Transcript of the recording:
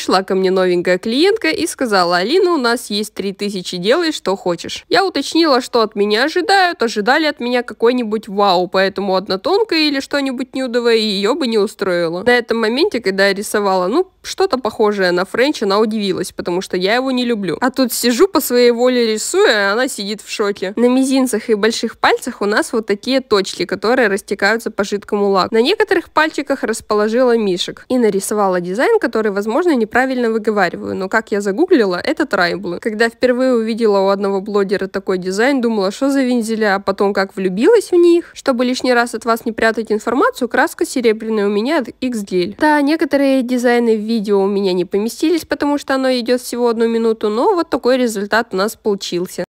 Пришла ко мне новенькая клиентка и сказала, Алина, у нас есть 3000, делай что хочешь. Я уточнила, что от меня ожидают, ожидали от меня какой-нибудь вау, поэтому однотонка или что-нибудь нюдовое ее бы не устроило. На этом моменте, когда я рисовала, ну, что-то похожее на Френч, она удивилась, потому что я его не люблю. А тут сижу по своей воле рисую, а она сидит в шоке. На мизинцах и больших пальцах у нас вот такие точки, которые растекаются по жидкому лаку. На некоторых пальчиках расположила мишек и нарисовала дизайн, который, возможно, не неправильно выговариваю, но как я загуглила, это трайблы. Когда впервые увидела у одного блогера такой дизайн, думала, что за вензеля, а потом как влюбилась в них. Чтобы лишний раз от вас не прятать информацию, краска серебряная у меня от X-Gel. Да, некоторые дизайны в видео у меня не поместились, потому что оно идет всего одну минуту, но вот такой результат у нас получился.